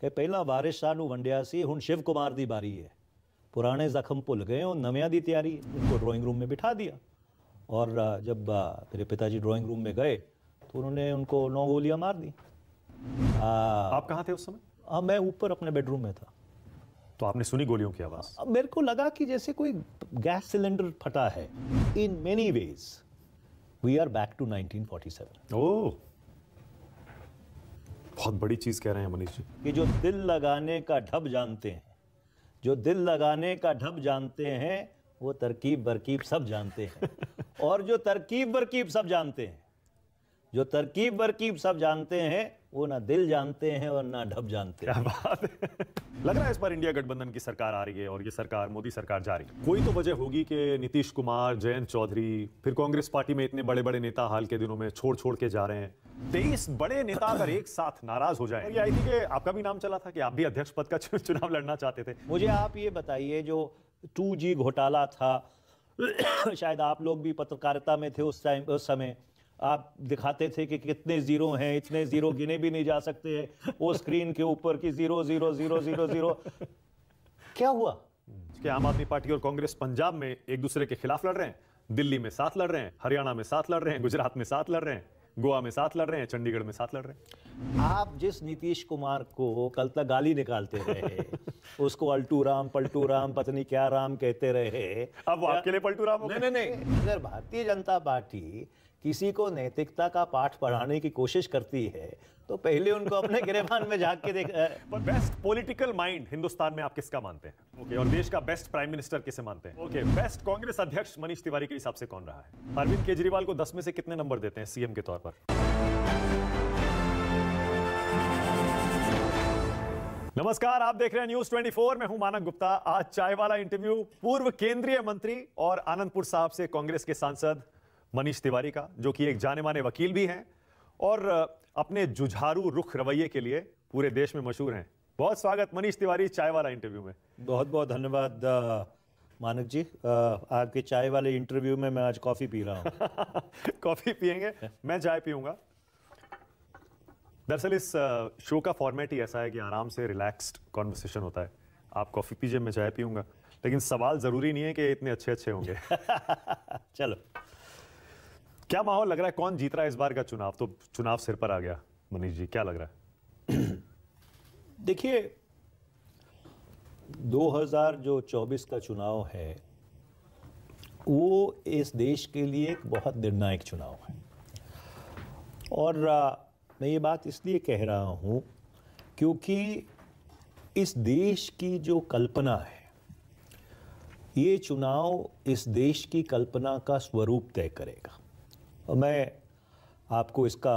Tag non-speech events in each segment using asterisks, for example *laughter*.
ਕਿ पहला वारिस शाह वंडिया हूँ शिव कुमार की बारी है पुराने ज़ख्म भुल गए और नवियाँ की तैयारी उनको ड्रॉइंग रूम में बिठा दिया और जब मेरे पिताजी ड्रॉइंग रूम में गए तो उन्होंने उनको नौ गोलियाँ मार दी आ, आप कहाँ थे उस समय हाँ मैं ऊपर अपने बेडरूम में था तो आपने सुनी गोलियों की आवाज़ आ, मेरे को लगा कि जैसे कोई गैस सिलेंडर फटा है in many ways we are back to nineteen 1947 oh बहुत बड़ी चीज़ कह रहे हैं मनीष जी कि जो दिल लगाने का ढब जानते हैं जो दिल लगाने का ढब जानते हैं वो तरकीब बरकीब सब जानते हैं *laughs* और जो तरकीब बरकीब सब जानते हैं जो तरकीब बरकीब सब जानते हैं वो ना दिल जानते हैं और ना ढब जानते क्या बात है लग रहा है इस बार इंडिया गठबंधन की सरकार आ रही है और ये सरकार मोदी सरकार जा रही है कोई तो वजह होगी कि नीतीश कुमार जयंत चौधरी फिर कांग्रेस पार्टी में इतने बड़े बड़े नेता हाल के दिनों में छोड़ छोड़ के जा रहे हैं तेईस बड़े नेता अगर एक साथ नाराज हो जाए आई थी कि आपका भी नाम चला था कि आप भी अध्यक्ष पद का चुनाव लड़ना चाहते थे मुझे आप ये बताइए जो टू घोटाला था शायद आप लोग भी पत्रकारिता में थे उस टाइम उस समय आप दिखाते थे कि कितने ज़ीरो हैं इतने ज़ीरो गिने भी नहीं जा सकते हैं वो स्क्रीन के ऊपर की zero zero zero zero zero क्या हुआ कि आम आदमी पार्टी और कांग्रेस पंजाब में एक दूसरे के खिलाफ लड़ रहे हैं दिल्ली में साथ लड़ रहे हैं हरियाणा में साथ लड़ रहे हैं गुजरात में साथ लड़ रहे हैं गोवा में साथ लड़ रहे हैं चंडीगढ़ में साथ लड़ रहे हैं आप जिस नीतीश कुमार को कल तक गाली निकालते रहे *laughs* उसको अल्टू राम पलटू राम पत्नी क्या राम कहते रहे अब वो आपके लिए पलटू राम नहीं नहीं नहीं अगर भारतीय जनता पार्टी किसी को नैतिकता का पाठ पढ़ाने की कोशिश करती है तो पहले उनको अपने *laughs* गिरफान में झाक के देख बेस्ट पॉलिटिकल माइंड हिंदुस्तान में आप किसका मानते हैं ओके okay, और देश का बेस्ट प्राइम मिनिस्टर किसे मानते हैं ओके बेस्ट कांग्रेस अध्यक्ष मनीष तिवारी के हिसाब से कौन रहा है अरविंद केजरीवाल को दस में से कितने नंबर देते हैं सीएम के तौर पर नमस्कार आप देख रहे हैं न्यूज 24 मैं हूं मानक गुप्ता आज चाय वाला इंटरव्यू पूर्व केंद्रीय मंत्री और आनंदपुर साहब से कांग्रेस के सांसद मनीष तिवारी का जो कि एक जाने माने वकील भी हैं और अपने जुझारू रुख रवैये के लिए पूरे देश में मशहूर हैं बहुत स्वागत मनीष तिवारी चाय वाला इंटरव्यू में बहुत बहुत धन्यवाद मानक जी आपके चाय वाले इंटरव्यू में मैं आज कॉफ़ी पी रहा हूँ *laughs* कॉफ़ी पियेंगे मैं चाय पीऊँगा दरअसल इस शो का फॉर्मेट ही ऐसा है कि आराम से रिलैक्स्ड कॉन्वर्सेशन होता है आप कॉफ़ी पीजिए मैं चाय पीऊँगा लेकिन सवाल ज़रूरी नहीं है कि इतने अच्छे अच्छे होंगे *laughs* चलो क्या माहौल लग रहा है कौन जीत रहा है इस बार का चुनाव तो चुनाव सिर पर आ गया मनीष जी क्या लग रहा है *clears throat* देखिए 2024 का चुनाव है वो इस देश के लिए एक बहुत निर्णायक चुनाव है और आ, मैं ये बात इसलिए कह रहा हूँ क्योंकि इस देश की जो कल्पना है ये चुनाव इस देश की कल्पना का स्वरूप तय करेगा मैं आपको इसका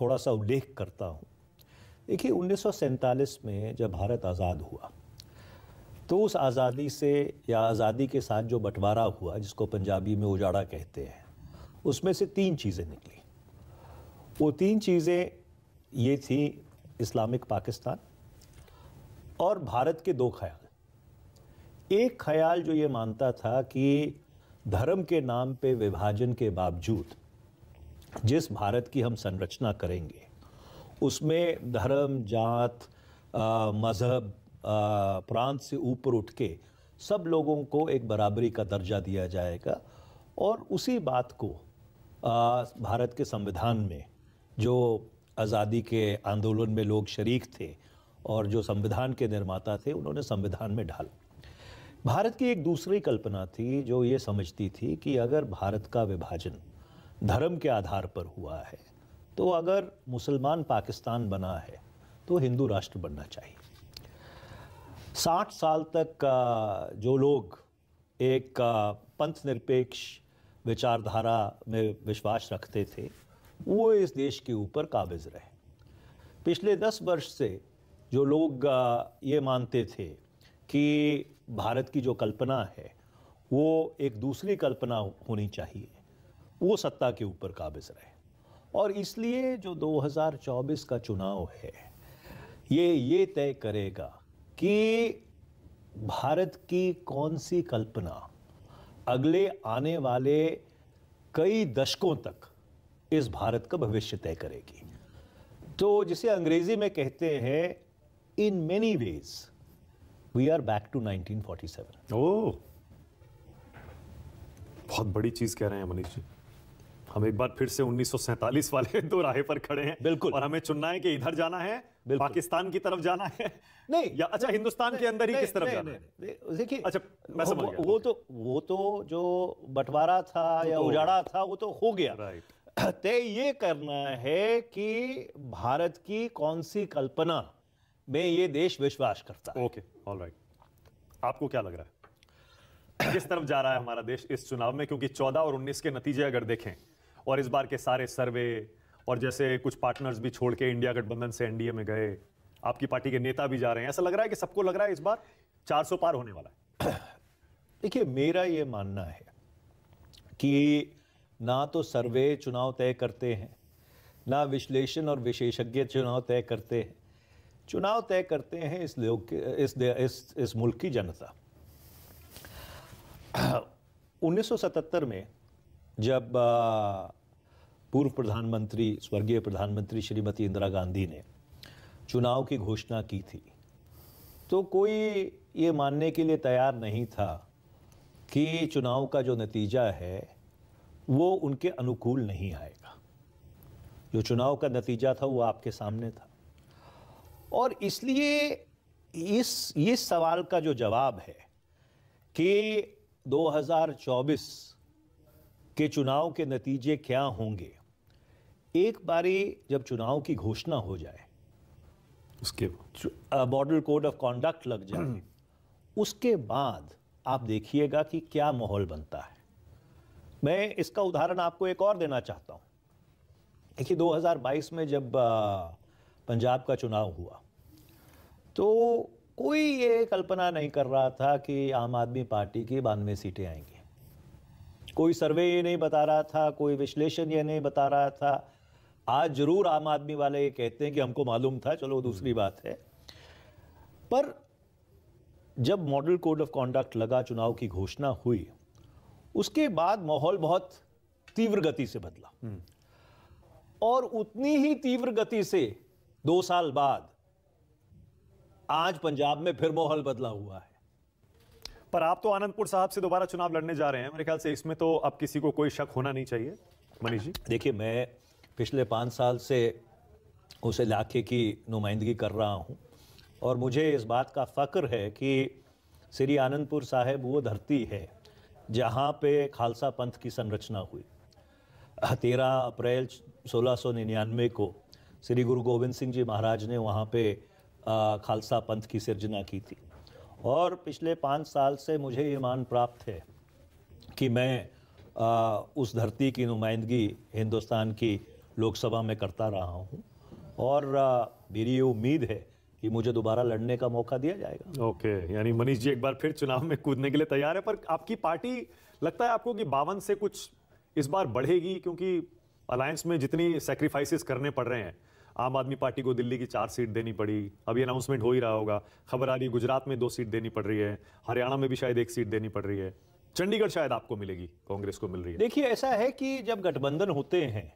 थोड़ा सा उल्लेख करता हूँ देखिए उन्नीस में जब भारत आज़ाद हुआ तो उस आज़ादी से या आज़ादी के साथ जो बंटवारा हुआ जिसको पंजाबी में उजाड़ा कहते हैं उसमें से तीन चीज़ें निकली वो तीन चीज़ें ये थी इस्लामिक पाकिस्तान और भारत के दो ख्याल एक ख्याल जो ये मानता था कि धर्म के नाम पे विभाजन के बावजूद जिस भारत की हम संरचना करेंगे उसमें धर्म जात मज़हब प्रांत से ऊपर उठ के सब लोगों को एक बराबरी का दर्जा दिया जाएगा और उसी बात को आ, भारत के संविधान में जो आज़ादी के आंदोलन में लोग शरीक थे और जो संविधान के निर्माता थे उन्होंने संविधान में ढाला भारत की एक दूसरी कल्पना थी जो ये समझती थी कि अगर भारत का विभाजन धर्म के आधार पर हुआ है तो अगर मुसलमान पाकिस्तान बना है तो हिंदू राष्ट्र बनना चाहिए साठ साल तक जो लोग एक पंथ निरपेक्ष विचारधारा में विश्वास रखते थे वो इस देश के ऊपर काबिज रहे पिछले दस वर्ष से जो लोग ये मानते थे कि भारत की जो कल्पना है वो एक दूसरी कल्पना होनी चाहिए वो सत्ता के ऊपर काबिज रहे और इसलिए जो 2024 का चुनाव है ये ये तय करेगा कि भारत की कौन सी कल्पना अगले आने वाले कई दशकों तक इस भारत का भविष्य तय करेगी तो जिसे अंग्रेजी में कहते हैं in many ways we are back to 1947 oh बहुत बड़ी चीज कह रहे हैं मनीष जी हम एक बार फिर से 1947 वाले *laughs* दो राहे पर खड़े हैं बिल्कुल और हमें चुनना है कि इधर जाना है पाकिस्तान की तरफ जाना है *laughs* नहीं या अच्छा हिंदुस्तान के अंदर ही किस तरफ जाना है देखिए अच्छा मैं समझ गया वो तो वो तो जो बंटवारा था या तो उजाड़ा था वो तो हो गया राइट *clears throat* तय ये करना है कि भारत की कौन सी कल्पना में ये देश विश्वास करता है ओके ऑल आपको क्या लग रहा है किस तरफ जा रहा है हमारा देश इस चुनाव में क्योंकि 14 और 19 के नतीजे अगर देखें और इस बार के सारे सर्वे और जैसे कुछ पार्टनर्स भी छोड़ के इंडिया गठबंधन से एनडीए में गए आपकी पार्टी के नेता भी जा रहे हैं ऐसा लग रहा है कि सबको लग रहा है इस बार 400 पार होने वाला है *clears throat* देखिए मेरा ये मानना है कि ना तो सर्वे चुनाव तय करते हैं ना विश्लेषण और विशेषज्ञ चुनाव तय करते हैं चुनाव तय करते हैं इस लोग इस, इस इस मुल्क की जनता 1977 *clears throat* में जब आ, पूर्व प्रधानमंत्री स्वर्गीय प्रधानमंत्री श्रीमती इंदिरा गांधी ने चुनाव की घोषणा की थी तो कोई ये मानने के लिए तैयार नहीं था कि चुनाव का जो नतीजा है वो उनके अनुकूल नहीं आएगा जो चुनाव का नतीजा था वो आपके सामने था और इसलिए इस ये सवाल का जो जवाब है कि 2024 के चुनाव के नतीजे क्या होंगे एक बारी जब चुनाव की घोषणा हो जाए उसके मॉडल कोड ऑफ कॉन्डक्ट लग जाए *clears throat* उसके बाद आप देखिएगा कि क्या माहौल बनता है मैं इसका उदाहरण आपको एक और देना चाहता हूं देखिए 2022 में जब पंजाब का चुनाव हुआ तो कोई ये कल्पना नहीं कर रहा था कि आम आदमी पार्टी की बानवे सीटें आएंगी कोई सर्वे ये नहीं बता रहा था कोई विश्लेषण ये नहीं बता रहा था आज जरूर आम आदमी वाले ये कहते हैं कि हमको मालूम था चलो दूसरी हम्म। बात है पर जब मॉडल कोड ऑफ कॉन्डक्ट लगा चुनाव की घोषणा हुई उसके बाद माहौल बहुत तीव्र गति से बदला हम्म। और उतनी ही तीव्र गति से दो साल बाद आज पंजाब में फिर माहौल बदला हुआ है पर आप तो आनंदपुर साहब से दोबारा चुनाव लड़ने जा रहे हैं मेरे ख्याल से इसमें तो अब किसी को कोई शक होना नहीं चाहिए मनीष जी देखिए मैं पिछले पाँच साल से उस इलाके की नुमाइंदगी कर रहा हूँ और मुझे इस बात का फ़ख्र है कि श्री आनंदपुर साहेब वो धरती है जहाँ पे खालसा पंथ की संरचना हुई तेरह अप्रैल निन्यानवे को श्री गुरु गोविंद सिंह जी महाराज ने वहाँ पे खालसा पंथ की सिर्जना की थी और पिछले पाँच साल से मुझे ये मान प्राप्त है कि मैं आ, उस धरती की नुमाइंदगी हिंदुस्तान की लोकसभा में करता रहा हूँ और मेरी ये उम्मीद है कि मुझे दोबारा लड़ने का मौका दिया जाएगा ओके यानी मनीष जी एक बार फिर चुनाव में कूदने के लिए तैयार है पर आपकी पार्टी लगता है आपको कि बावन से कुछ इस बार बढ़ेगी क्योंकि अलायंस में जितनी सेक्रीफाइसेस करने पड़ रहे हैं आम आदमी पार्टी को दिल्ली की चार सीट देनी पड़ी अभी अनाउंसमेंट हो ही रहा होगा खबर आ रही गुजरात में दो सीट देनी पड़ रही है हरियाणा में भी शायद एक सीट देनी पड़ रही है चंडीगढ़ शायद आपको मिलेगी कांग्रेस को मिल रही है देखिए ऐसा है कि जब गठबंधन होते हैं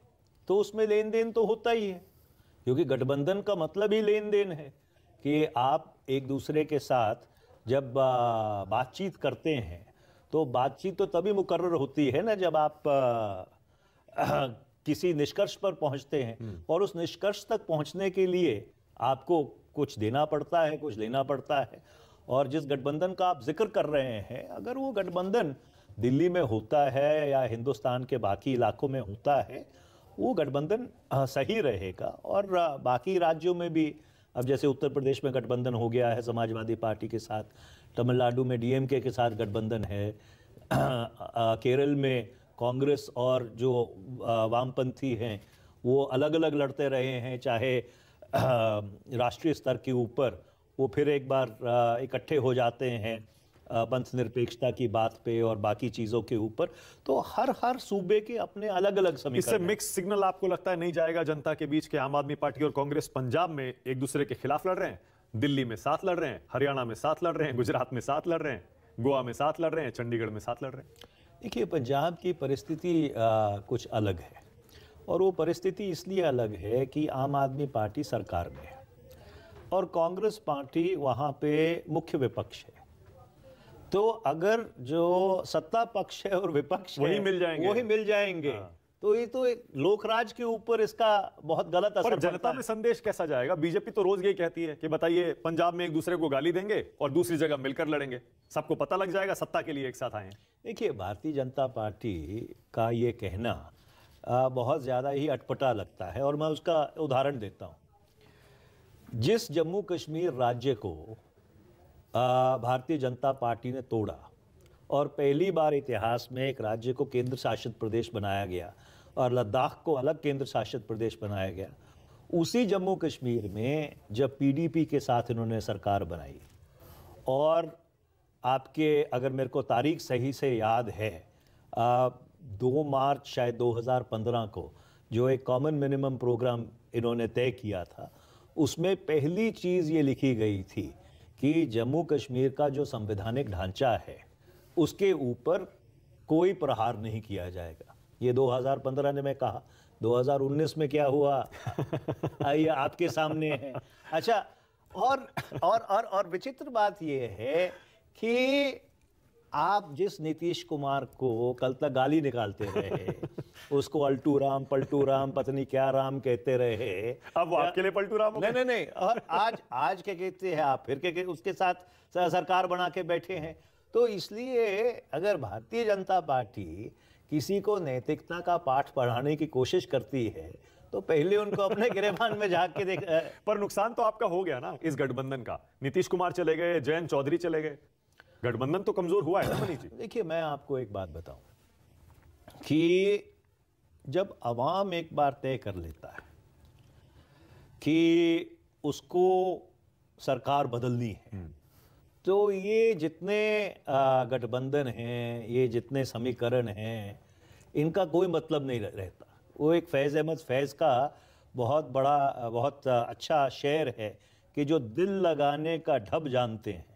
तो उसमें लेन देन तो होता ही है क्योंकि गठबंधन का मतलब ही लेन देन है कि आप एक दूसरे के साथ जब बातचीत करते हैं तो बातचीत तो तभी मुकर्र होती है ना जब आप *clears throat* किसी निष्कर्ष पर पहुंचते हैं हम्म। और उस निष्कर्ष तक पहुंचने के लिए आपको कुछ देना पड़ता है कुछ लेना पड़ता है और जिस गठबंधन का आप जिक्र कर रहे हैं अगर वो गठबंधन दिल्ली में होता है या हिंदुस्तान के बाकी इलाकों में होता है वो गठबंधन सही रहेगा और बाकी राज्यों में भी अब जैसे उत्तर प्रदेश में गठबंधन हो गया है समाजवादी पार्टी के साथ तमिलनाडु में डीएमके के साथ गठबंधन है केरल में कांग्रेस और जो वामपंथी हैं वो अलग अलग लड़ते रहे हैं चाहे राष्ट्रीय स्तर के ऊपर वो फिर एक बार इकट्ठे हो जाते हैं पंथ निरपेक्षता की बात पे और बाकी चीज़ों के ऊपर तो हर हर सूबे के अपने अलग अलग समय इससे मिक्स सिग्नल आपको लगता है नहीं जाएगा जनता के बीच के आम आदमी पार्टी और कांग्रेस पंजाब में एक दूसरे के खिलाफ लड़ रहे हैं दिल्ली में साथ लड़ रहे हैं हरियाणा में साथ लड़ रहे हैं गुजरात में साथ लड़ रहे हैं गोवा में साथ लड़ रहे हैं चंडीगढ़ में साथ लड़ रहे हैं देखिए पंजाब की परिस्थिति कुछ अलग है और वो परिस्थिति इसलिए अलग है कि आम आदमी पार्टी सरकार में है और कांग्रेस पार्टी वहाँ पे मुख्य विपक्ष है तो अगर जो सत्ता पक्ष है और विपक्ष वही मिल जाएंगे वही मिल जाएंगे हाँ। तो ये तो एक लोकराज के ऊपर इसका बहुत गलत असर जनता में संदेश कैसा जाएगा बीजेपी तो रोज यही कहती है कि बताइए पंजाब में एक दूसरे को गाली देंगे और दूसरी जगह मिलकर लड़ेंगे सबको पता लग जाएगा सत्ता के लिए एक साथ आए देखिए भारतीय जनता पार्टी का ये कहना आ, बहुत ज़्यादा ही अटपटा लगता है और मैं उसका उदाहरण देता हूँ जिस जम्मू कश्मीर राज्य को भारतीय जनता पार्टी ने तोड़ा और पहली बार इतिहास में एक राज्य को केंद्र शासित प्रदेश बनाया गया और लद्दाख को अलग केंद्र शासित प्रदेश बनाया गया उसी जम्मू कश्मीर में जब पीडीपी के साथ इन्होंने सरकार बनाई और आपके अगर मेरे को तारीख सही से याद है आ, दो मार्च शायद 2015 को जो एक कॉमन मिनिमम प्रोग्राम इन्होंने तय किया था उसमें पहली चीज़ ये लिखी गई थी कि जम्मू कश्मीर का जो संवैधानिक ढांचा है उसके ऊपर कोई प्रहार नहीं किया जाएगा ये 2015 ने मैं कहा 2019 में क्या हुआ ये *laughs* आपके सामने है अच्छा और और और और विचित्र बात यह है कि आप जिस नीतीश कुमार को कल तक गाली निकालते रहे उसको अल्टू राम पलटू राम पत्नी क्या राम कहते रहे अब वो आपके लिए पलटू राम नहीं नहीं नहीं और आज आज क्या कहते हैं आप फिर के उसके साथ सरकार बना के बैठे हैं तो इसलिए अगर भारतीय जनता पार्टी किसी को नैतिकता का पाठ पढ़ाने की कोशिश करती है तो पहले उनको अपने *laughs* गिरेबान में झाक के देख पर नुकसान तो आपका हो गया ना इस गठबंधन का नीतीश कुमार चले गए जयंत चौधरी चले गए गठबंधन तो कमजोर हुआ है ना मनीष जी देखिए मैं आपको एक बात बताऊं कि जब आवाम एक बार तय कर लेता है कि उसको सरकार बदलनी है हम्म। तो ये जितने गठबंधन हैं ये जितने समीकरण हैं इनका कोई मतलब नहीं रहता वो एक फैज़ अहमद फैज़ का बहुत बड़ा बहुत अच्छा शेर है कि जो दिल लगाने का ढब जानते हैं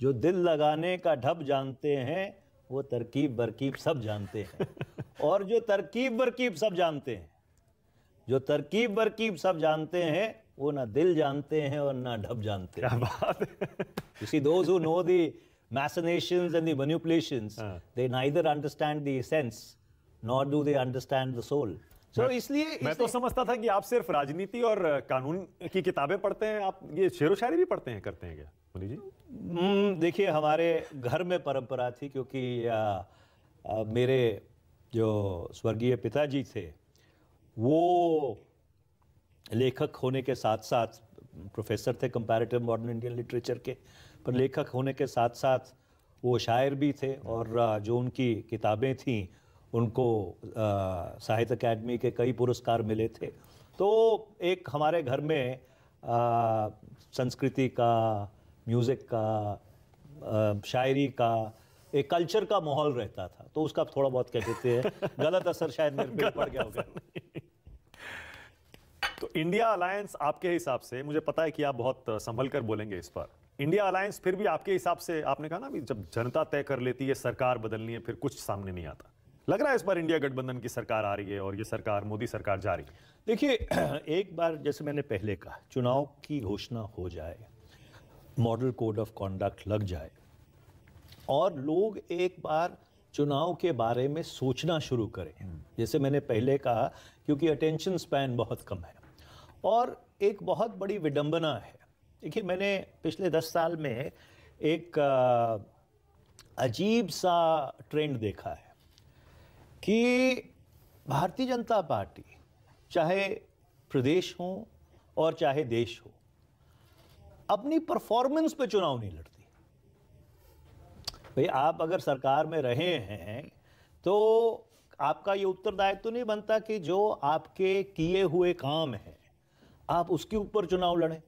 जो दिल लगाने का ढब जानते हैं वो तरकीब बरकीब सब जानते हैं *laughs* और जो तरकीब वरकीब सब जानते हैं जो तरकीब वरकीब सब जानते हैं वो ना दिल जानते हैं और ना ढब जानते हैं बात those who know machinations and the manipulations uh. they neither understand the sense nor do they understand the soul So इसलिए मैं तो समझता था कि आप सिर्फ राजनीति और कानून की किताबें पढ़ते हैं आप ये शेर शायरी भी पढ़ते हैं करते हैं क्या मुनि जी हम्म, देखिए हमारे घर में परंपरा थी क्योंकि आ, आ, मेरे जो स्वर्गीय पिताजी थे वो लेखक होने के साथ साथ प्रोफेसर थे कंपैरेटिव मॉडर्न इंडियन लिटरेचर के पर लेखक होने के साथ साथ वो शायर भी थे और जो उनकी किताबें थीं उनको साहित्य अकेडमी के कई पुरस्कार मिले थे तो एक हमारे घर में संस्कृति का म्यूज़िक का आ, शायरी का एक कल्चर का माहौल रहता था तो उसका थोड़ा बहुत कह देते हैं *laughs* गलत असर शायद मेरे पे पड़ गया होगा तो इंडिया अलायंस आपके हिसाब से मुझे पता है कि आप बहुत संभल कर बोलेंगे इस पर इंडिया अलायंस फिर भी आपके हिसाब से आपने कहा ना भी जब जनता तय कर लेती है सरकार बदलनी है फिर कुछ सामने नहीं आता लग रहा है इस बार इंडिया गठबंधन की सरकार आ रही है और ये सरकार मोदी सरकार जा रही है देखिए *clears throat* एक बार जैसे मैंने पहले कहा चुनाव की घोषणा हो जाए मॉडल कोड ऑफ कॉन्डक्ट लग जाए और लोग एक बार चुनाव के बारे में सोचना शुरू करें हम्म। जैसे मैंने पहले कहा क्योंकि अटेंशन स्पैन बहुत कम है और एक बहुत बड़ी विडंबना है देखिए मैंने पिछले दस साल में एक अजीब सा ट्रेंड देखा है कि भारतीय जनता पार्टी चाहे प्रदेश हो और चाहे देश हो अपनी परफॉर्मेंस पे चुनाव नहीं लड़ती भाई आप अगर सरकार में रहे हैं तो आपका ये उत्तरदायित्व तो नहीं बनता कि जो आपके किए हुए काम हैं आप उसके ऊपर चुनाव लड़ें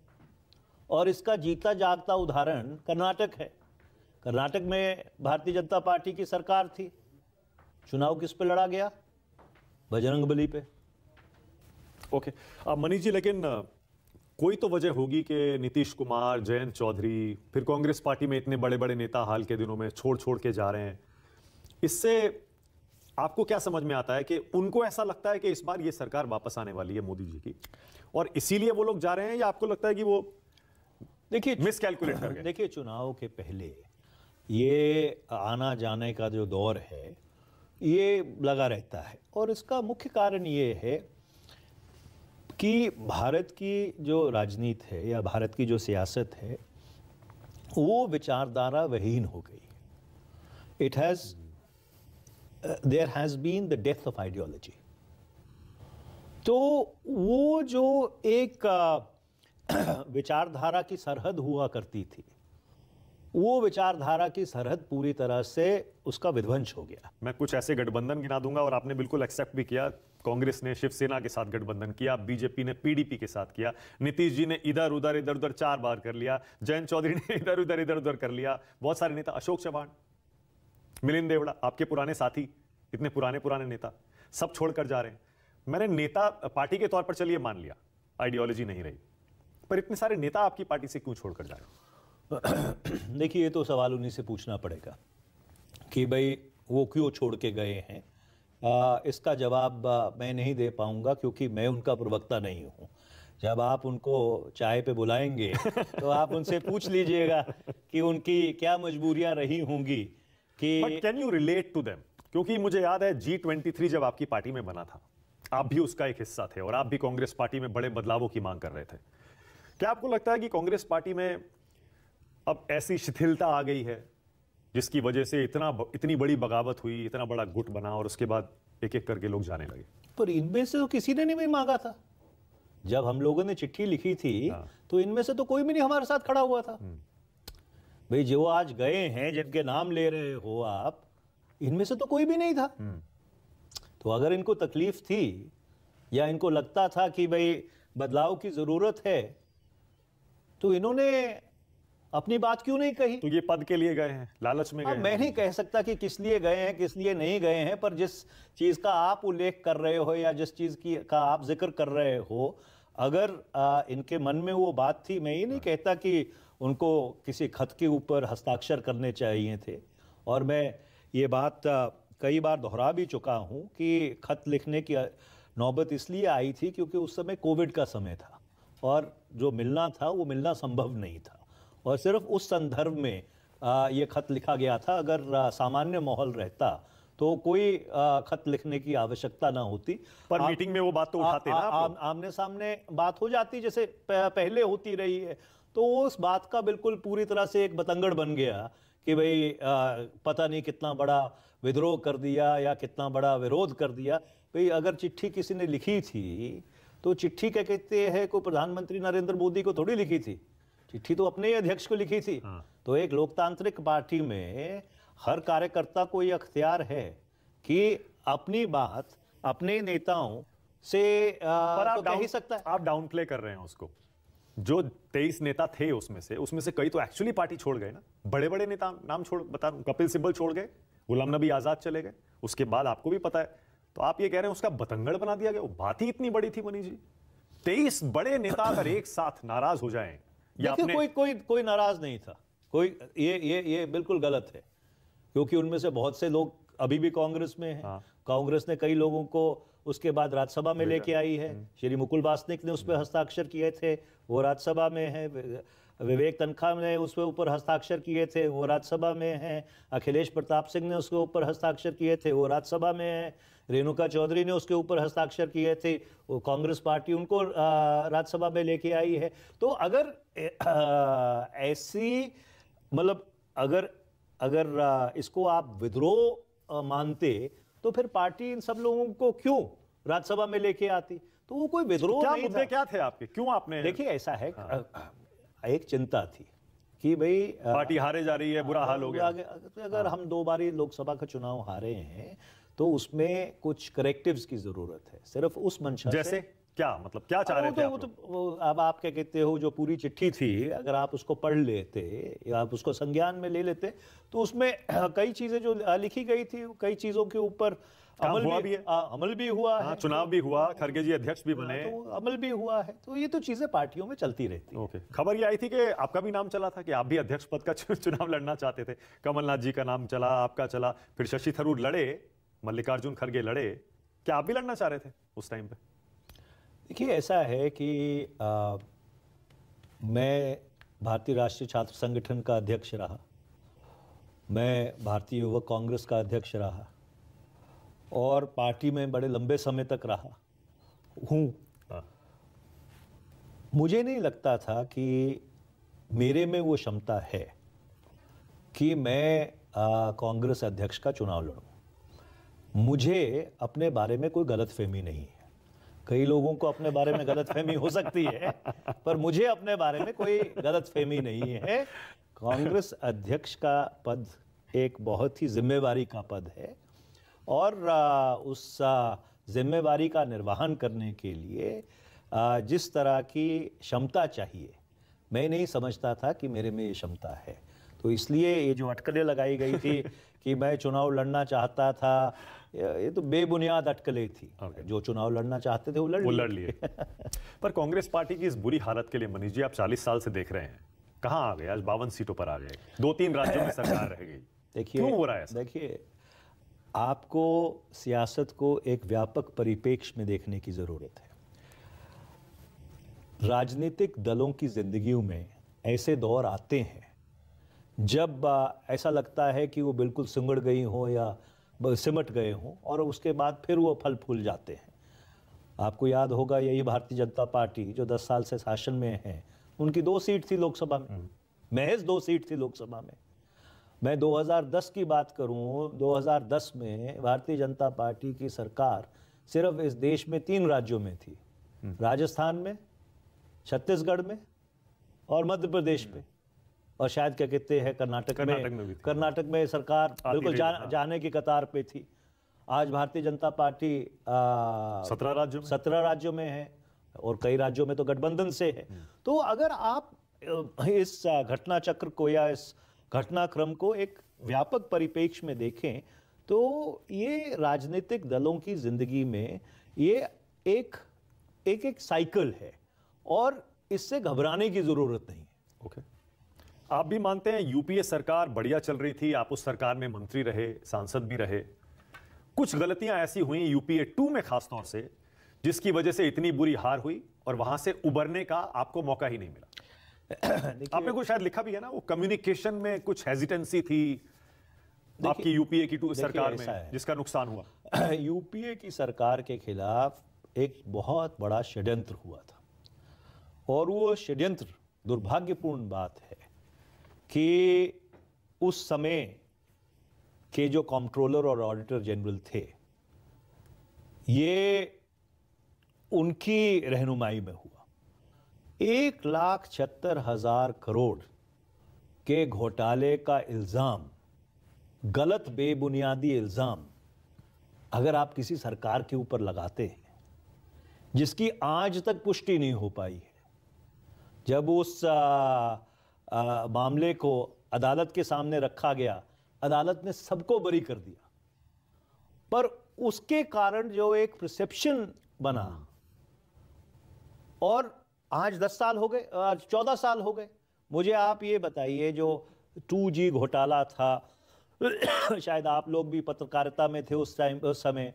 और इसका जीता जागता उदाहरण कर्नाटक है कर्नाटक में भारतीय जनता पार्टी की सरकार थी चुनाव किस पे लड़ा गया बजरंग बली पे ओके मनीष जी लेकिन कोई तो वजह होगी कि नीतीश कुमार जयंत चौधरी फिर कांग्रेस पार्टी में इतने बड़े बड़े नेता हाल के दिनों में छोड़ छोड़ के जा रहे हैं इससे आपको क्या समझ में आता है कि उनको ऐसा लगता है कि इस बार ये सरकार वापस आने वाली है मोदी जी की और इसीलिए वो लोग जा रहे हैं या आपको लगता है कि वो देखिए मिसकैलकुलेट कर देखिए चुनाव के पहले ये आना जाने का जो दौर है ये लगा रहता है और इसका मुख्य कारण ये है कि भारत की जो राजनीति है या भारत की जो सियासत है वो विचारधारा विहीन हो गई it has there has been the death of ideology तो वो जो एक uh, *clears throat* विचारधारा की सरहद हुआ करती थी वो विचारधारा की सरहद पूरी तरह से उसका विध्वंस हो गया मैं कुछ ऐसे गठबंधन गिना दूंगा और आपने बिल्कुल एक्सेप्ट भी किया कांग्रेस ने शिवसेना के साथ गठबंधन किया बीजेपी ने पीडीपी के साथ किया नीतीश जी ने इधर उधर इधर उधर चार बार कर लिया जयंत चौधरी ने *laughs* इधर उधर इधर उधर कर लिया बहुत सारे नेता अशोक चौहान मिलिंद देवड़ा आपके पुराने साथी इतने पुराने पुराने नेता सब छोड़कर जा रहे हैं मैंने नेता पार्टी के तौर पर चलिए मान लिया आइडियोलॉजी नहीं रही पर इतने सारे नेता आपकी पार्टी से क्यों छोड़कर जा रहे हैं *clears throat* देखिए ये तो सवाल उन्हीं से पूछना पड़ेगा कि भाई वो क्यों छोड़ के गए हैं आ, इसका जवाब मैं नहीं दे पाऊंगा क्योंकि मैं उनका प्रवक्ता नहीं हूं जब आप उनको चाय पे बुलाएंगे तो आप उनसे पूछ लीजिएगा कि उनकी क्या मजबूरियां रही होंगी कि can you relate to them क्योंकि मुझे याद है जी ट्वेंटी थ्री जब आपकी पार्टी में बना था आप भी उसका एक हिस्सा थे और आप भी कांग्रेस पार्टी में बड़े बदलावों की मांग कर रहे थे क्या आपको लगता है कि कांग्रेस पार्टी में अब ऐसी शिथिलता आ गई है जिसकी वजह से इतना इतनी बड़ी बगावत हुई इतना बड़ा गुट बना और उसके बाद एक एक करके लोग जाने लगे पर इनमें से तो किसी ने नहीं भी मांगा था जब हम लोगों ने चिट्ठी लिखी थी हाँ। तो इनमें से तो कोई भी नहीं हमारे साथ खड़ा हुआ था हम्म। भाई जो आज गए हैं जिनके नाम ले रहे हो आप इनमें से तो कोई भी नहीं था हम्म। तो अगर इनको तकलीफ थी या इनको लगता था कि भाई बदलाव की ज़रूरत है तो इन्होंने अपनी बात क्यों नहीं कही तो ये पद के लिए गए हैं लालच में हाँ, गए मैं नहीं कह सकता कि किस लिए गए हैं किस लिए नहीं गए हैं पर जिस चीज़ का आप उल्लेख कर रहे हो या जिस चीज़ की का आप जिक्र कर रहे हो अगर आ, इनके मन में वो बात थी मैं ये नहीं हाँ। कहता कि उनको किसी खत के ऊपर हस्ताक्षर करने चाहिए थे और मैं ये बात आ, कई बार दोहरा भी चुका हूँ कि खत लिखने की नौबत इसलिए आई थी क्योंकि उस समय कोविड का समय था और जो मिलना था वो मिलना संभव नहीं था और सिर्फ उस संदर्भ में आ, ये खत लिखा गया था अगर आ, सामान्य माहौल रहता तो कोई आ, खत लिखने की आवश्यकता ना होती पर आ, मीटिंग में वो बात तो उठाते आ, ना आ, आ, आमने सामने बात हो जाती जैसे पहले होती रही है तो उस बात का बिल्कुल पूरी तरह से एक बतंगड़ बन गया कि भाई पता नहीं कितना बड़ा विद्रोह कर दिया या कितना बड़ा विरोध कर दिया भाई अगर चिट्ठी किसी ने लिखी थी तो चिट्ठी क्या कहते हैं कोई प्रधानमंत्री नरेंद्र मोदी को थोड़ी लिखी थी चिट्ठी तो अपने ही अध्यक्ष को लिखी थी हाँ। तो एक लोकतांत्रिक पार्टी में हर कार्यकर्ता को ये अख्तियार है कि अपनी बात अपने नेताओं से आ, पर आप तो कह ही सकता है आप डाउन प्ले कर रहे हैं उसको जो तेईस नेता थे उसमें से उसमें से कई तो एक्चुअली पार्टी छोड़ गए ना बड़े बड़े नेता नाम छोड़ बता रहा कपिल सिब्बल छोड़ गए गुलाम नबी आज़ाद चले गए उसके बाद आपको भी पता है तो आप ये कह रहे हैं उसका बतंगड़ बना दिया गया वो बात ही इतनी बड़ी थी मनीष जी तेईस बड़े नेता *clears throat* अगर एक साथ नाराज हो जाएं देखिए कोई कोई कोई नाराज नहीं था कोई ये ये ये बिल्कुल गलत है क्योंकि उनमें से बहुत से लोग अभी भी कांग्रेस में हैं हाँ। कांग्रेस ने कई लोगों को उसके बाद राज्यसभा में लेके आई है हम्म। श्री मुकुल वासनिक ने उस पर हस्ताक्षर किए थे वो राज्यसभा में है विवेक तनखा ने उस पर ऊपर हस्ताक्षर किए थे वो राज्यसभा में है अखिलेश प्रताप सिंह ने उसके ऊपर हस्ताक्षर किए थे वो राज्यसभा में है रेणुका चौधरी ने उसके ऊपर हस्ताक्षर किए थे कांग्रेस पार्टी उनको राज्यसभा में लेके आई है तो अगर ऐसी मतलब अगर अगर इसको आप विद्रोह मानते तो फिर पार्टी इन सब लोगों को क्यों राज्यसभा में लेके आती तो वो कोई विद्रोह क्या मुद्दे क्या थे आपके क्यों आपने देखिए ऐसा है हाँ। एक चिंता थी कि भाई पार्टी हारे जा रही है बुरा हाल हो गया अगर हम दो बारी लोकसभा का चुनाव हारे हैं तो उसमें कुछ करेक्टिव्स की जरूरत है सिर्फ उस मंशा जैसे क्या मतलब क्या चाह रहे थे तो- वो तो, वो अब आप क्या कहते हो जो पूरी चिट्ठी थी अगर आप उसको पढ़ लेते या आप उसको संज्ञान में ले लेते तो उसमें *clears throat* कई चीजें जो लिखी गई थी कई चीजों के ऊपर अमल हुआ भी, भी है आ, हाँ, अमल भी हुआ आ, हाँ, है चुनाव भी हुआ खरगे जी अध्यक्ष भी हाँ, बने तो अमल भी हुआ है तो ये तो चीजें पार्टियों में चलती रहती ओके खबर ये आई थी कि आपका भी नाम चला था कि आप भी अध्यक्ष पद का चुनाव लड़ना चाहते थे कमलनाथ जी का नाम चला आपका चला फिर शशि थरूर लड़े मल्लिकार्जुन खड़गे लड़े क्या आप भी लड़ना चाह रहे थे उस टाइम पे देखिए ऐसा है कि आ, मैं भारतीय राष्ट्रीय छात्र संगठन का अध्यक्ष रहा मैं भारतीय युवक कांग्रेस का अध्यक्ष रहा और पार्टी में बड़े लंबे समय तक रहा हूँ हाँ। मुझे नहीं लगता था कि मेरे में वो क्षमता है कि मैं कांग्रेस अध्यक्ष का चुनाव लड़ूं मुझे अपने बारे में कोई गलत फहमी नहीं है कई लोगों को अपने बारे में गलत फहमी हो सकती है पर मुझे अपने बारे में कोई गलत फहमी नहीं है कांग्रेस अध्यक्ष का पद एक बहुत ही जिम्मेवारी का पद है और उस जिम्मेवारी का निर्वहन करने के लिए जिस तरह की क्षमता चाहिए मैं नहीं समझता था कि मेरे में ये क्षमता है तो इसलिए ये जो अटकलें लगाई गई थी कि मैं चुनाव लड़ना चाहता था ये तो बेबुनियाद अटकलें थी okay. जो चुनाव लड़ना चाहते थे वो लड़ वो लड़ लिए *laughs* पर कांग्रेस पार्टी की इस बुरी हालत के लिए मनीष जी आप चालीस साल से देख रहे हैं कहाँ आ गए आज बावन सीटों पर आ गए दो तीन राज्यों में सरकार रह गई देखिए क्यों हो रहा है देखिए आपको सियासत को एक व्यापक परिपेक्ष में देखने की ज़रूरत है राजनीतिक दलों की जिंदगियों में ऐसे दौर आते हैं जब ऐसा लगता है कि वो बिल्कुल सिमट गई हों या सिमट गए हों और उसके बाद फिर वो फल फूल जाते हैं आपको याद होगा यही भारतीय जनता पार्टी जो 10 साल से शासन में है उनकी दो सीट थी लोकसभा में हम्म। महज दो सीट थी लोकसभा में मैं 2010 की बात करूं 2010 में भारतीय जनता पार्टी की सरकार सिर्फ इस देश में तीन राज्यों में थी हम्म। राजस्थान में छत्तीसगढ़ में और मध्य प्रदेश में और शायद क्या कहते हैं कर्नाटक में कर्नाटक में सरकार बिल्कुल हाँ। जाने की कतार पे थी आज भारतीय जनता पार्टी सत्रह राज्यों सत्रह राज्यों में है और कई राज्यों में तो गठबंधन से है हम्म। तो अगर आप इस घटना चक्र को या इस घटनाक्रम को एक व्यापक परिपेक्ष में देखें तो ये राजनीतिक दलों की जिंदगी में ये एक एक एक साइकिल है और इससे घबराने की ज़रूरत नहीं है ओके okay. आप भी मानते हैं यूपीए सरकार बढ़िया चल रही थी आप उस सरकार में मंत्री रहे सांसद भी रहे कुछ गलतियां ऐसी हुई यूपीए टू में खासतौर से जिसकी वजह से इतनी बुरी हार हुई और वहां से उबरने का आपको मौका ही नहीं मिला आपने कुछ शायद लिखा भी है ना वो कम्युनिकेशन में कुछ हेजिटेंसी थी आपकी यूपीए की टू सरकार में जिसका नुकसान हुआ *clears throat* यूपीए की सरकार के खिलाफ एक बहुत बड़ा षड्यंत्र हुआ था और वो षड्यंत्र दुर्भाग्यपूर्ण बात है कि उस समय के जो कंट्रोलर और ऑडिटर जनरल थे ये उनकी रहनुमाई में हुआ एक लाख छहत्तर हजार करोड़ के घोटाले का इल्ज़ाम गलत बेबुनियादी इल्ज़ाम अगर आप किसी सरकार के ऊपर लगाते हैं जिसकी आज तक पुष्टि नहीं हो पाई है जब उस आ, आ, मामले को अदालत के सामने रखा गया अदालत ने सबको बरी कर दिया पर उसके कारण जो एक प्रसप्शन बना और आज दस साल हो गए आज चौदह साल हो गए मुझे आप ये बताइए जो टू जी घोटाला था *coughs* शायद आप लोग भी पत्रकारिता में थे उस टाइम उस समय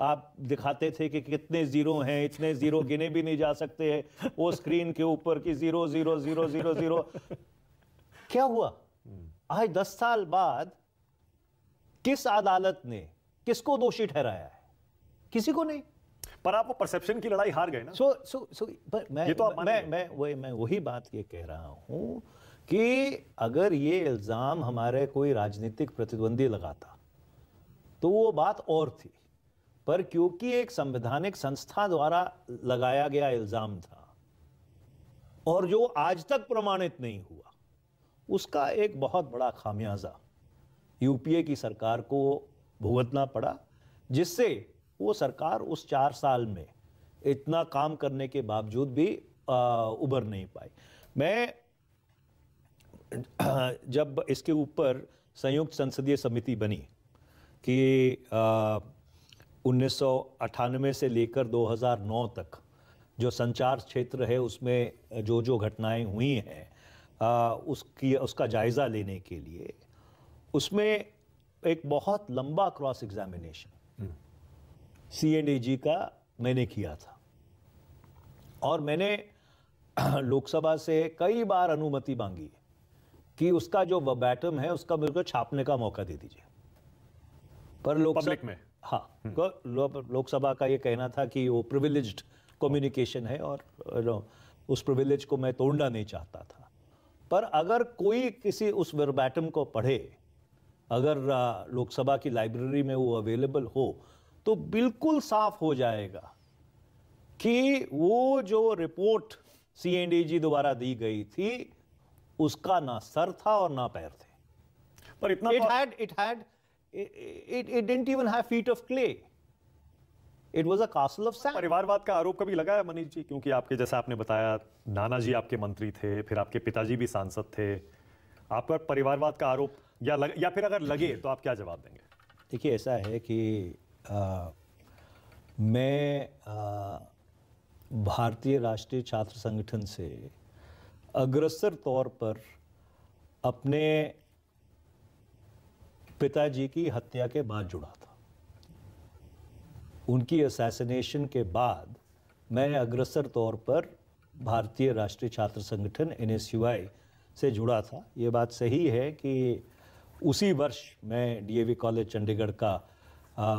आप दिखाते थे कि कितने ज़ीरो हैं इतने ज़ीरो गिने भी नहीं जा सकते हैं वो स्क्रीन के ऊपर कि zero zero zero zero zero क्या हुआ आज दस साल बाद किस अदालत ने किसको दोषी ठहराया है किसी को नहीं पर आप वो परसेप्शन की लड़ाई हार गए ना सो सो सो पर मैं ये तो आप मैं मैं वही मैं वही बात ये कह रहा हूं कि अगर ये इल्ज़ाम हमारे कोई राजनीतिक प्रतिद्वंदी लगाता तो वो बात और थी पर क्योंकि एक संवैधानिक संस्था द्वारा लगाया गया इल्ज़ाम था और जो आज तक प्रमाणित नहीं हुआ उसका एक बहुत बड़ा खामियाजा यूपीए की सरकार को भुगतना पड़ा जिससे वो सरकार उस चार साल में इतना काम करने के बावजूद भी आ, उबर नहीं पाई मैं *clears throat* जब इसके ऊपर संयुक्त संसदीय समिति बनी कि उन्नीस से लेकर 2009 तक जो संचार क्षेत्र है उसमें जो जो घटनाएं हुई हैं आ, उसकी उसका जायज़ा लेने के लिए उसमें एक बहुत लंबा cross examination C and A G का मैंने किया था और मैंने *clears throat* लोकसभा से कई बार अनुमति मांगी कि उसका जो बैटम है उसका मेरे को छापने का मौका दे दीजिए पर लोकसभा में हाँ हम्म। लोकसभा का ये कहना था कि वो प्रिविलेज्ड कम्युनिकेशन है और उस प्रिविलेज को मैं तोड़ना नहीं चाहता था पर अगर कोई किसी उस वर्बैटम को पढ़े अगर लोकसभा की लाइब्रेरी में वो अवेलेबल हो तो बिल्कुल साफ हो जाएगा कि वो जो report C N D G द्वारा दी गई थी उसका ना सर था और ना पैर थे पर इतना it had it had it it didn't even have feet of clay it was a castle of sand परिवारवाद का आरोप कभी लगा है मनीष जी क्योंकि आपके जैसे आपने बताया नाना जी आपके मंत्री थे फिर आपके पिताजी भी सांसद थे आप पर परिवारवाद का आरोप या लग, या फिर अगर लगे तो आप क्या जवाब देंगे देखिए ऐसा है कि आ, मैं भारतीय राष्ट्रीय छात्र संगठन से अग्रसर तौर पर अपने पिताजी की हत्या के बाद जुड़ा था उनकी असैसिनेशन के बाद मैं अग्रसर तौर पर भारतीय राष्ट्रीय छात्र संगठन एन से जुड़ा था ये बात सही है कि उसी वर्ष मैं डीएवी कॉलेज चंडीगढ़ का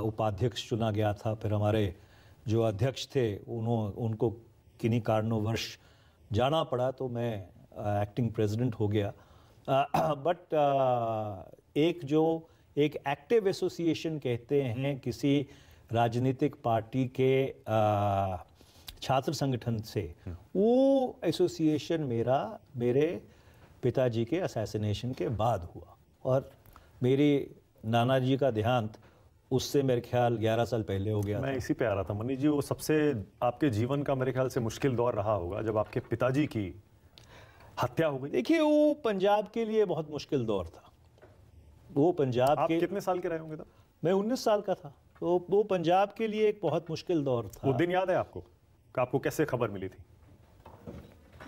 उपाध्यक्ष चुना गया था फिर हमारे जो अध्यक्ष थे उन्हों उनको किन्हीं कारणों वर्ष जाना पड़ा तो मैं एक्टिंग प्रेसिडेंट हो गया आ, बट आ, एक जो एक एक्टिव एसोसिएशन कहते हैं किसी राजनीतिक पार्टी के छात्र संगठन से वो एसोसिएशन मेरा मेरे पिताजी के असैसिनेशन के बाद हुआ और मेरे नाना जी का देहांत उससे मेरे ख्याल 11 साल पहले हो गया मैं इसी पे आ रहा था मनीष जी वो सबसे आपके जीवन का मेरे ख्याल से मुश्किल दौर रहा होगा जब आपके पिताजी की हत्या हो गई देखिए वो पंजाब के लिए बहुत मुश्किल दौर था वो पंजाब आप के कितने साल के रहे होंगे तब मैं उन्नीस साल का था तो वो पंजाब के लिए एक बहुत मुश्किल दौर था वो दिन याद है आपको आपको कैसे खबर मिली थी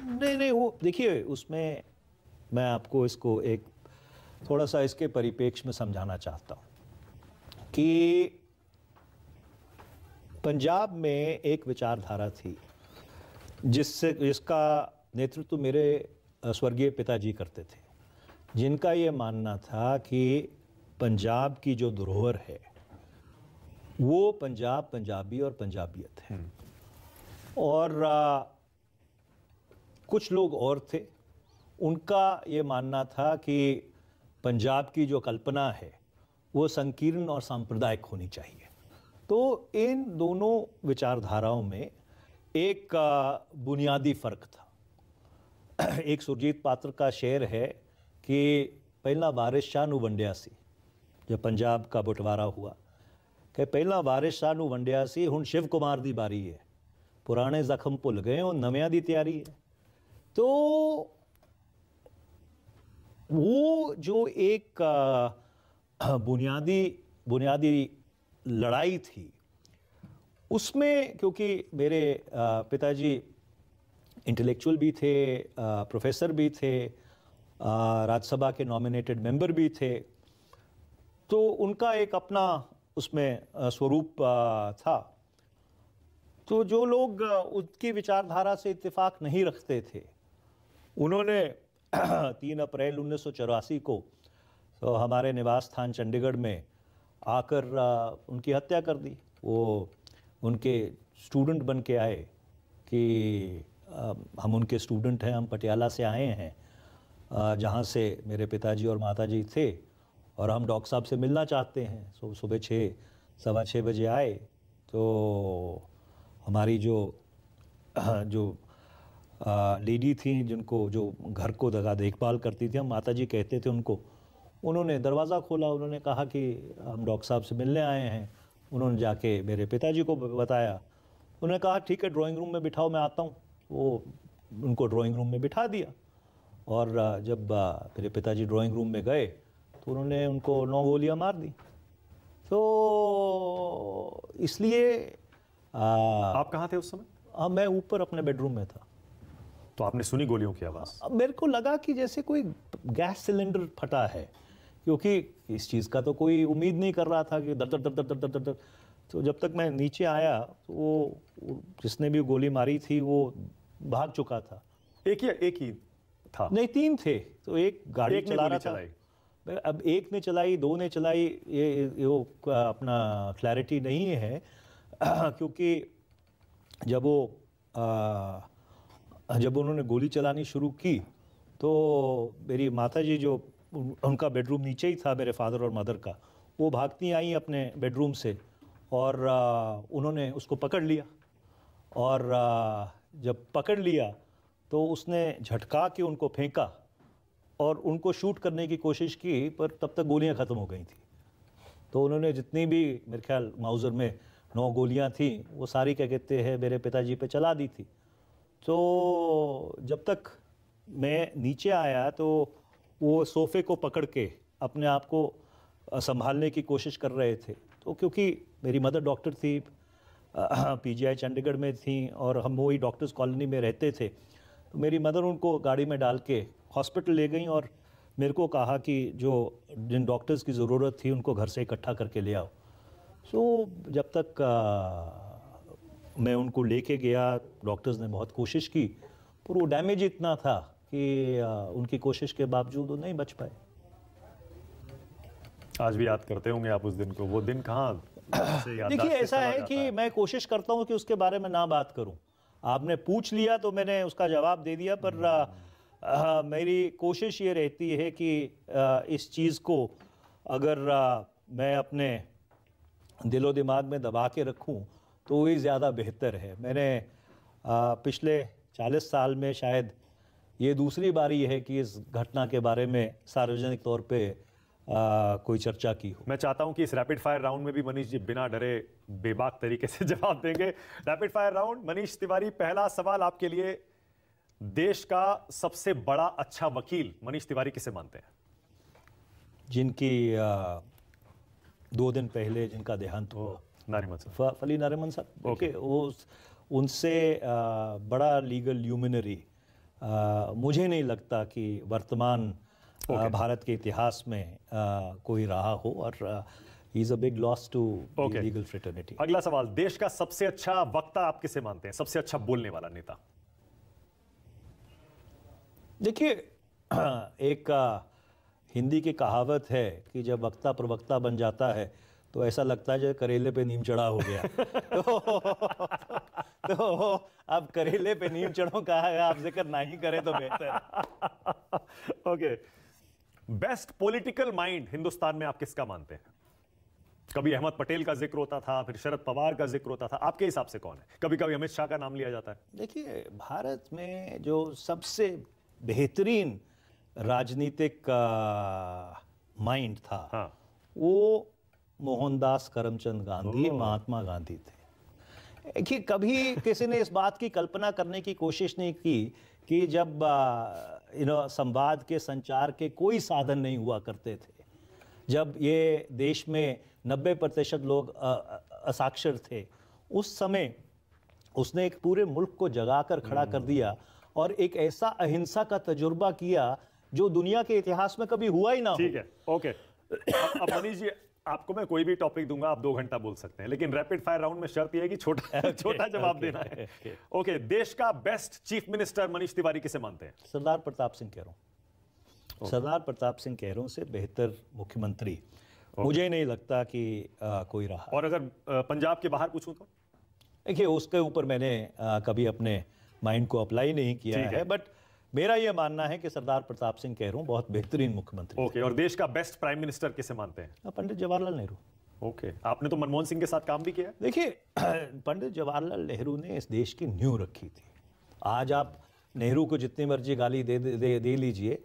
नहीं नहीं वो देखिए उसमें मैं आपको इसको एक थोड़ा सा इसके परिपेक्ष में समझाना चाहता हूँ कि पंजाब में एक विचारधारा थी जिससे जिसका नेतृत्व मेरे स्वर्गीय पिताजी करते थे जिनका ये मानना था कि पंजाब की जो धरोहर है वो पंजाब पंजाबी और पंजाबियत है हम्म। और आ, कुछ लोग और थे उनका ये मानना था कि पंजाब की जो कल्पना है वो संकीर्ण और सांप्रदायिक होनी चाहिए तो इन दोनों विचारधाराओं में एक बुनियादी फ़र्क था *clears throat* एक सुरजीत पात्र का शेर है कि पहला बारिश शाह नु सी जब पंजाब का बंटवारा हुआ કે પહેલો વારસો આનું વંડ્યા છે હણ શિવકુમાર દી બારી હે પુરાને ઝખમ ભૂલ ગયે ઓ નવિયા દી તૈયારી તો ઓ જો એક બુનિયાદી બુનિયાદી લડાઈ થી ઉસમે ક્યોકી મેરે પિતાજી ઇન્ટેલેક્ચ્યુઅલ ભી થે પ્રોફેસર ભી થે રાજસભા કે નોમિનેટેડ મેમ્બર ભી થે તો ઉનકા એક અપના उसमें स्वरूप था तो जो लोग उनकी विचारधारा से इत्तेफाक नहीं रखते थे उन्होंने *clears throat* तीन अप्रैल उन्नीस को तो हमारे निवास स्थान चंडीगढ़ में आकर उनकी हत्या कर दी वो उनके स्टूडेंट बन के आए कि हम उनके स्टूडेंट हैं हम पटियाला से आए हैं जहाँ से मेरे पिताजी और माताजी थे और हम डॉक्टर साहब से मिलना चाहते हैं सो सुबह छः सवा छः बजे आए तो हमारी जो हाँ, जो लेडी थी जिनको जो घर को दगा देखभाल करती थी हम माता जी कहते थे उनको उन्होंने दरवाज़ा खोला उन्होंने कहा कि हम डॉक्टर साहब से मिलने आए हैं उन्होंने जाके मेरे पिताजी को बताया उन्होंने कहा ठीक है ड्राइंग रूम में बिठाओ मैं आता हूँ वो उनको ड्राइंग रूम में बिठा दिया और जब मेरे पिताजी ड्राइंग रूम में गए तो उन्होंने उनको नौ गोलियां मार दी तो इसलिए आ, आप कहाँ थे उस समय हाँ मैं ऊपर अपने बेडरूम में था तो आपने सुनी गोलियों की आवाज़ मेरे को लगा कि जैसे कोई गैस सिलेंडर फटा है क्योंकि इस चीज़ का तो कोई उम्मीद नहीं कर रहा था कि दर दर दर दर दर दर दर दर तो जब तक मैं नीचे आया तो वो जिसने भी गोली मारी थी वो भाग चुका था एक ही एक ही था नहीं तीन थे तो एक गाड़ी एक चला रहा था अब एक ने चलाई दो ने चलाई ये, वो अपना क्लैरिटी नहीं है *clears throat* क्योंकि जब वो आ, जब उन्होंने गोली चलानी शुरू की तो मेरी माता जी जो उनका बेडरूम नीचे ही था मेरे फादर और मदर का वो भागती आई अपने बेडरूम से और आ, उन्होंने उसको पकड़ लिया और आ, जब पकड़ लिया तो उसने झटका के उनको फेंका और उनको शूट करने की कोशिश की पर तब तक गोलियां ख़त्म हो गई थी तो उन्होंने जितनी भी मेरे ख्याल माउज़र में नौ गोलियां थी वो सारी क्या कहते हैं मेरे पिताजी पे चला दी थी तो जब तक मैं नीचे आया तो वो सोफ़े को पकड़ के अपने आप को संभालने की कोशिश कर रहे थे तो क्योंकि मेरी मदर डॉक्टर थी पीजीआई चंडीगढ़ में थी और हम वही डॉक्टर्स कॉलोनी में रहते थे तो मेरी मदर उनको गाड़ी में डाल के हॉस्पिटल ले गई और मेरे को कहा कि जो जिन डॉक्टर्स की ज़रूरत थी उनको घर से इकट्ठा करके ले आओ सो so, जब तक आ, मैं उनको लेके गया डॉक्टर्स ने बहुत कोशिश की पर वो डैमेज इतना था कि आ, उनकी कोशिश के बावजूद वो नहीं बच पाए आज भी याद करते होंगे आप उस दिन को वो दिन कहाँ देखिए ऐसा है कि है। मैं कोशिश करता हूँ कि उसके बारे में ना बात करूँ आपने पूछ लिया तो मैंने उसका जवाब दे दिया पर आ, मेरी कोशिश ये रहती है कि आ, इस चीज़ को अगर आ, मैं अपने दिलो दिमाग में दबा के रखूं तो वही ज़्यादा बेहतर है मैंने आ, पिछले 40 साल में शायद ये दूसरी बारी है कि इस घटना के बारे में सार्वजनिक तौर पे आ, कोई चर्चा की हो मैं चाहता हूं कि इस रैपिड फायर राउंड में भी मनीष जी बिना डरे बेबाक तरीके से *laughs* जवाब देंगे rapid fire round Manish Tiwari पहला सवाल आपके लिए देश का सबसे बड़ा अच्छा वकील मनीष तिवारी किसे मानते हैं जिनकी आ, दो दिन पहले जिनका देहांत हुआ नारीमन साहब फली नारीमन साहब ओके वो उनसे आ, बड़ा लीगल ल्यूमिनरी मुझे नहीं लगता कि वर्तमान okay. भारत के इतिहास में आ, कोई रहा हो और is a big loss to legal fraternity अगला सवाल देश का सबसे अच्छा वक्ता आप किसे मानते हैं सबसे अच्छा बोलने वाला नेता देखिए *clears throat* एक हिंदी की कहावत है कि जब वक्ता प्रवक्ता बन जाता है तो ऐसा लगता है जैसे करेले पे नीम चढ़ा हो गया *laughs* तो, तो अब करेले पे नीम चढ़ो कहा है आप जिक्र ना ही करें तो बेहतर okay best political mind Hindustan में आप किसका मानते हैं कभी अहमद पटेल का जिक्र होता था फिर शरद पवार का जिक्र होता था आपके हिसाब से कौन है कभी कभी अमित शाह का नाम लिया जाता है देखिए भारत में जो सबसे बेहतरीन राजनीतिक माइंड था हाँ। वो मोहनदास करमचंद गांधी महात्मा गांधी थे कि कभी किसी ने इस बात की कल्पना करने की कोशिश नहीं की कि जब यू नो संवाद के संचार के कोई साधन नहीं हुआ करते थे जब ये देश में 90 प्रतिशत लोग असाक्षर थे उस समय उसने एक पूरे मुल्क को जगा कर खड़ा कर हम्म। दिया और एक ऐसा अहिंसा का तजुर्बा किया जो दुनिया के इतिहास में कभी हुआ ही ना ठीक है ओके अब मनीष जी आपको मैं कोई भी टॉपिक दूंगा आप दो घंटा बोल सकते हैं लेकिन रैपिड फायर राउंड में शर्त यह है कि छोटा *laughs* छोटा जवाब देना है ओके देश का best chief minister Manish Tiwari किसे मानते हैं सरदार प्रताप सिंह कह रहा हूँ सरदार प्रताप सिंह कह से बेहतर मुख्यमंत्री मुझे ही नहीं लगता कि आ, कोई रहा और अगर पंजाब के बाहर पूछूं तो देखिए उसके ऊपर मैंने आ, कभी अपने माइंड को अप्लाई नहीं किया है, है बट मेरा यह मानना है कि सरदार प्रताप सिंह कह रहा बहुत बेहतरीन मुख्यमंत्री ओके और देश का बेस्ट प्राइम मिनिस्टर किसे मानते हैं पंडित जवाहरलाल नेहरू ओके आपने तो मनमोहन सिंह के साथ काम भी किया देखिए *clears throat* पंडित जवाहरलाल नेहरू ने इस देश की न्यू रखी थी आज आप नेहरू को जितनी मर्जी गाली दे दे, दे, दे लीजिए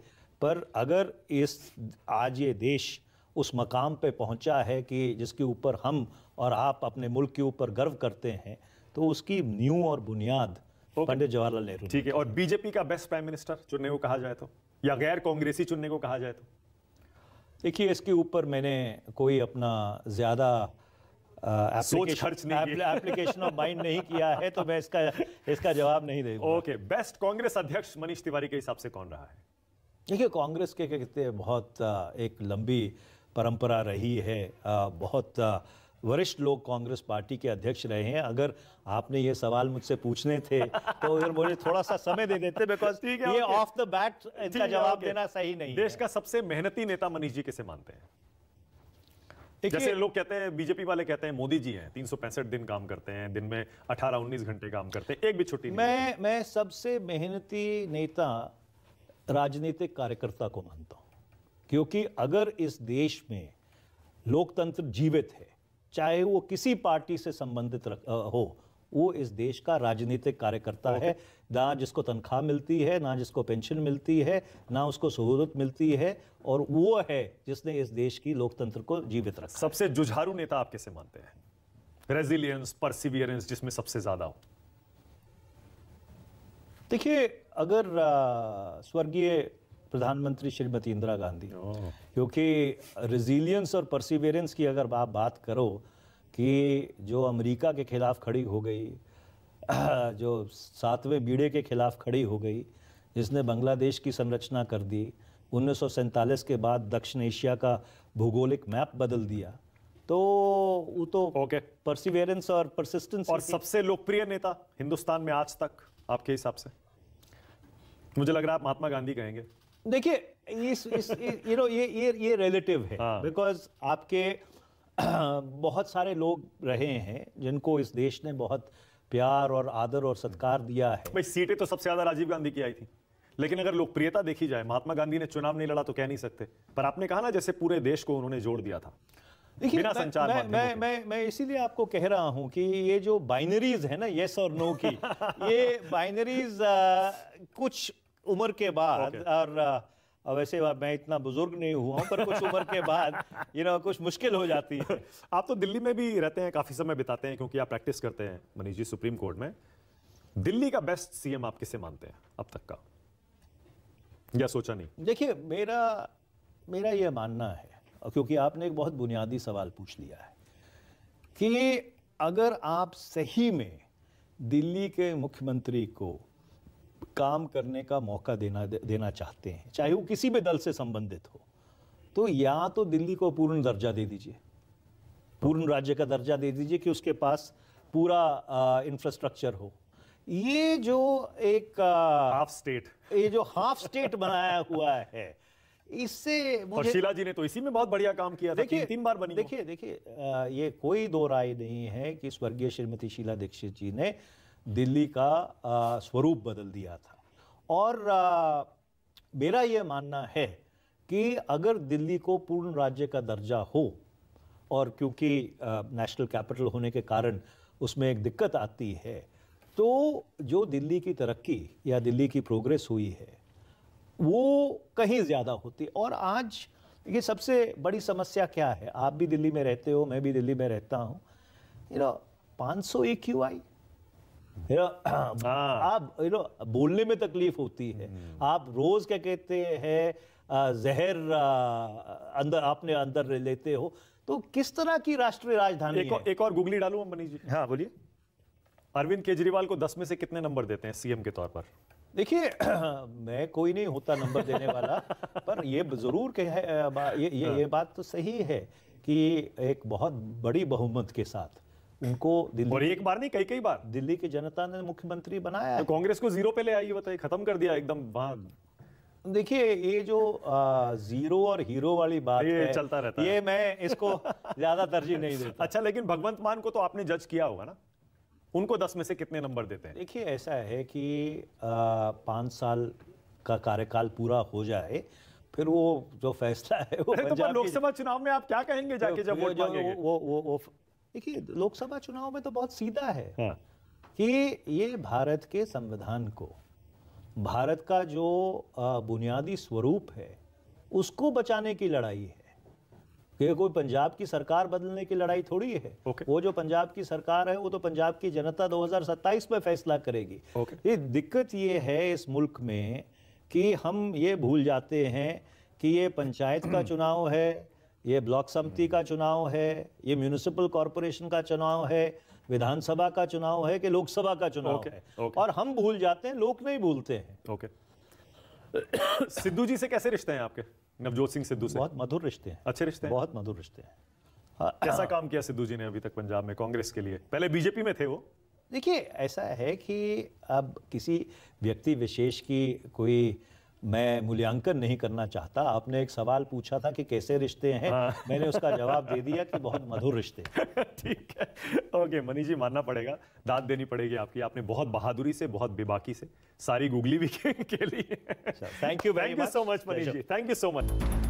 पर अगर इस आज ये देश उस मकाम पे पहुंचा है कि जिसके ऊपर हम और आप अपने मुल्क के ऊपर गर्व करते हैं तो उसकी न्यू और बुनियाद पंडित जवाहरलाल नेहरू ठीक है और बीजेपी का बेस्ट प्राइम मिनिस्टर चुनने को कहा जाए तो या गैर कांग्रेसी चुनने को कहा जाए तो देखिए इसके ऊपर मैंने कोई अपना ज़्यादा एप्लीकेशन ऑफ माइंड नहीं किया है तो मैं इसका इसका जवाब नहीं दे ओके बेस्ट कांग्रेस अध्यक्ष मनीष तिवारी के हिसाब से कौन रहा है देखिए कांग्रेस के कहते बहुत एक लंबी परंपरा रही है बहुत वरिष्ठ लोग कांग्रेस पार्टी के अध्यक्ष रहे हैं अगर आपने ये सवाल मुझसे पूछने थे तो अगर मुझे थोड़ा सा समय दे देते बिकॉज *laughs* ये ऑफ द बैट इनका जवाब देना सही नहीं देश का सबसे मेहनती नेता मनीष जी कैसे मानते हैं जैसे लोग कहते हैं बीजेपी वाले कहते हैं मोदी जी हैं तीन दिन काम करते हैं दिन में 18-19 घंटे काम करते हैं एक भी छुट्टी मैं मैं सबसे मेहनती नेता राजनीतिक कार्यकर्ता को मानता हूं क्योंकि अगर इस देश में लोकतंत्र जीवित है चाहे वो किसी पार्टी से संबंधित रख, हो वो इस देश का राजनीतिक कार्यकर्ता है ना जिसको तनख्वाह मिलती है ना जिसको पेंशन मिलती है ना उसको सहूलत मिलती है और वो है जिसने इस देश की लोकतंत्र को जीवित रखा सबसे जुझारू नेता आप कैसे मानते हैं रेजिलियंस परसिवियरेंस जिसमें सबसे ज्यादा हो देखिए अगर स्वर्गीय प्रधानमंत्री श्रीमती इंदिरा गांधी क्योंकि रिजिलियंस और परसिवेरेंस की अगर आप बात करो कि जो अमेरिका के खिलाफ खड़ी हो गई *clears throat* जो सातवें बीड़े के खिलाफ खड़ी हो गई जिसने बांग्लादेश की संरचना कर दी उन्नीस के बाद दक्षिण एशिया का भूगोलिक मैप बदल दिया तो वो तो ओके परसिवेरेंस और परसिस्टेंस और सबसे लोकप्रिय नेता हिंदुस्तान में आज तक आपके हिसाब से मुझे लग रहा है आप महात्मा गांधी कहेंगे देखिए इस इस यू नो ये ये ये रिलेटिव है बिकॉज हाँ। आपके *clears throat* बहुत सारे लोग रहे हैं जिनको इस देश ने बहुत प्यार और आदर और सत्कार दिया है भाई सीटें तो सबसे ज्यादा राजीव गांधी की आई थी लेकिन अगर लोकप्रियता देखी जाए महात्मा गांधी ने चुनाव नहीं लड़ा तो कह नहीं सकते पर आपने कहा ना जैसे पूरे देश को उन्होंने जोड़ दिया था देखिए मैं, मैं, मैं, मैं, मैं इसीलिए आपको कह रहा हूं कि ये जो बाइनरीज है ना येस और नो की *laughs* ये बाइनरीज कुछ उम्र के बाद okay. और वैसे मैं इतना बुजुर्ग नहीं हुआ पर कुछ *laughs* उम्र के बाद यू नो कुछ मुश्किल हो जाती है *laughs* आप तो दिल्ली में भी रहते हैं काफ़ी समय बिताते हैं क्योंकि आप प्रैक्टिस करते हैं मनीष जी सुप्रीम कोर्ट में दिल्ली का बेस्ट सीएम आप किसे मानते हैं अब तक का या सोचा नहीं देखिए मेरा मेरा यह मानना है क्योंकि आपने एक बहुत बुनियादी सवाल पूछ लिया है कि अगर आप सही में दिल्ली के मुख्यमंत्री को काम करने का मौका देना देना चाहते हैं चाहे वो किसी भी दल से संबंधित हो तो या तो दिल्ली को पूर्ण दर्जा दे दीजिए पूर्ण राज्य का दर्जा दे दीजिए कि उसके पास पूरा इंफ्रास्ट्रक्चर हो ये जो एक हाफ स्टेट ये जो हाफ स्टेट बनाया हुआ है इससे शीला जी ने तो इसी में बहुत बढ़िया काम किया देखिए तीन, तीन बार बनी देखिए देखिए ये कोई दो राय नहीं है कि स्वर्गीय श्रीमती शीला दीक्षित जी ने दिल्ली का आ, स्वरूप बदल दिया था और आ, मेरा ये मानना है कि अगर दिल्ली को पूर्ण राज्य का दर्जा हो और क्योंकि नेशनल कैपिटल होने के कारण उसमें एक दिक्कत आती है तो जो दिल्ली की तरक्की या दिल्ली की प्रोग्रेस हुई है वो कहीं ज़्यादा होती और आज ये सबसे बड़ी समस्या क्या है आप भी दिल्ली में रहते हो मैं भी दिल्ली में रहता हूँ यू नो पाँच सौ ए क्यू आई *clears throat* हाँ। आप यू नो बोलने में तकलीफ होती है हम्म। आप रोज क्या कहते हैं जहर अंदर आपने अंदर लेते हो तो किस तरह की राष्ट्रीय राजधानी एक, है? एक और गुगली डालू मनीष जी हाँ बोलिए अरविंद केजरीवाल को दस में से कितने नंबर देते हैं सीएम के तौर पर देखिए *clears throat* मैं कोई नहीं होता नंबर देने वाला *laughs* पर ये जरूर कह ये ये, ये हाँ। बात तो सही है कि एक बहुत बड़ी बहुमत के साथ उनको दिल्ली और एक बार नहीं कई कई बार दिल्ली की जनता ने मुख्यमंत्री बनाया तो कांग्रेस को जीरो पे ले आई बताइए खत्म कर दिया एकदम वहाँ देखिए ये जो आ, जीरो और हीरो वाली बात ये है, चलता रहता ये है। मैं इसको *laughs* ज्यादा तरजीह नहीं देता अच्छा लेकिन भगवंत मान को तो आपने जज किया होगा ना उनको दस में से कितने नंबर देते हैं देखिए ऐसा है कि पांच साल का कार्यकाल पूरा हो जाए फिर वो जो फैसला है वो तो लोकसभा चुनाव में आप क्या कहेंगे जाके जब वो, वो, वो देखिए लोकसभा चुनाव में तो बहुत सीधा है हाँ। कि ये भारत के संविधान को भारत का जो बुनियादी स्वरूप है उसको बचाने की लड़ाई है ये कोई पंजाब की सरकार बदलने की लड़ाई थोड़ी है okay. वो जो पंजाब की सरकार है वो तो पंजाब की जनता 2027 में फैसला करेगी okay. ये दिक्कत ये है इस मुल्क में कि हम ये भूल जाते हैं कि ये पंचायत का *clears throat* चुनाव है ये ब्लॉक समिति का चुनाव है ये म्यूनिसिपल कॉरपोरेशन का चुनाव है विधानसभा का चुनाव है कि लोकसभा का चुनाव okay, है okay. और हम भूल जाते हैं लोग नहीं भूलते हैं ओके okay. *coughs* सिद्धू जी से कैसे रिश्ते हैं आपके नवजोत सिंह सिद्धू से बहुत मधुर रिश्ते हैं अच्छे रिश्ते हैं बहुत मधुर रिश्ते हैं हाँ। हाँ। कैसा काम किया सिद्धू जी ने अभी तक पंजाब में कांग्रेस के लिए पहले बीजेपी में थे वो देखिए ऐसा है कि अब किसी व्यक्ति विशेष की कोई मैं मूल्यांकन नहीं करना चाहता आपने एक सवाल पूछा था कि कैसे रिश्ते हैं हाँ। मैंने उसका जवाब दे दिया कि बहुत मधुर रिश्ते *laughs* ठीक है ओके मनीष जी मानना पड़ेगा दाद देनी पड़ेगी आपकी आपने बहुत बहादुरी से बहुत बेबाकी से सारी गुगली भी के, *laughs* के लिए thank you thank you so much Manish ji thank you so much